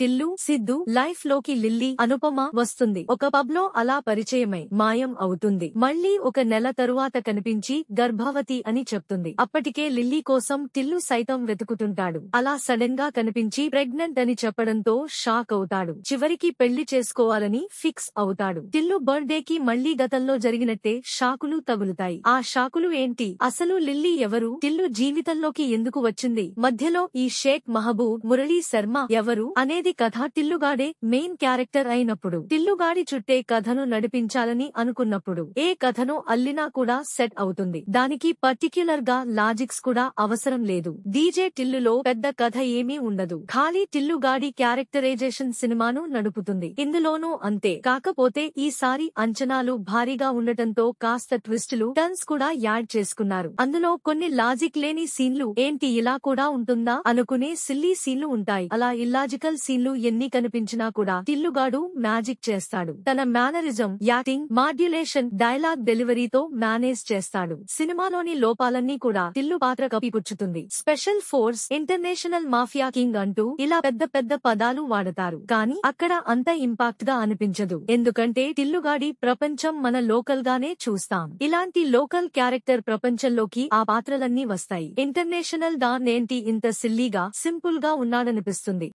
Tillu Siddhu life లోకి Lilly Anupama వస్తుంది ఒక పబ్ లో అలా పరిచయమై మాయం అవుతుంది మళ్లీ ఒక నెల తరువాత కనిపించి గర్భవతి అని చెప్తుంది అప్పటికే లిల్లీ కోసం టిల్లు సైతం వెతుకుతుంటాడు అలా సడన్ గా కనిపించి ప్రెగ్నెంట్ అని చెప్పడంతో షాక్ అవుతాడు చివరికి పెళ్లి చేసుకోవాలని ఫిక్స్ అవుతాడు టిల్లు బర్త్డే కి మళ్లీ గతంలో జరిగినట్టే షాకులు తగులుతాయి ఆ షాకులు ఏంటి అసలు లిల్లీ ఎవరు టిల్లు జీవితంలోకి ఎందుకు వచ్చింది మధ్యలో ఈ షేక్ మహబూబ్ మురళీ శర్మ ఎవరు అనేది ఇది కథ టిల్లుగాడే మెయిన్ క్యారెక్టర్ అయినప్పుడు తిల్లుగాడి చుట్టే కథను నడిపించాలని అనుకున్నప్పుడు ఏ కథను అల్లినా కూడా సెట్ అవుతుంది దానికి పర్టిక్యులర్ గా లాజిక్స్ కూడా అవసరం లేదు డీజే టిల్లులో పెద్ద కథ ఏమీ ఉండదు ఖాళీ టిల్లుగాడి క్యారెక్టరైజేషన్ సినిమాను నడుపుతుంది ఇందులోనూ అంతే కాకపోతే ఈసారి అంచనాలు భారీగా ఉండటంతో కాస్త ట్విస్టులు టర్న్స్ కూడా యాడ్ చేసుకున్నారు అందులో కొన్ని లాజిక్ లేని సీన్లు ఏంటి ఇలా కూడా ఉంటుందా అనుకునే సిల్లీ సీన్లు ఉంటాయి అలా ఇల్లాజికల్ సీన్ సీన్లు ఎన్ని కనిపించినా కూడా తిల్లుగాడు మ్యాజిక్ చేస్తాడు తన మేనరిజం యాక్టింగ్ మాడ్యులేషన్ డైలాగ్ డెలివరీతో మేనేజ్ చేస్తాడు సినిమాలోని లోపాలన్నీ కూడా తిల్లు పాత్ర కప్పిపుచ్చుతుంది special force international mafia king అంటూ ఇలా పెద్ద పెద్ద పదాలు వాడతారు కానీ అక్కడ అంత ఇంపాక్ట్ గా అనిపించదు ఎందుకంటే తిల్లుగాడి ప్రపంచం మన లోకల్ గానే చూస్తాం ఇలాంటి లోకల్ క్యారెక్టర్ ప్రపంచంలోకి ఆ పాత్రలన్నీ వస్తాయి ఇంటర్నేషనల్ డాన్ ఏంటి ఇంత సిల్లీగా సింపుల్ గా ఉన్నాడనిపిస్తుంది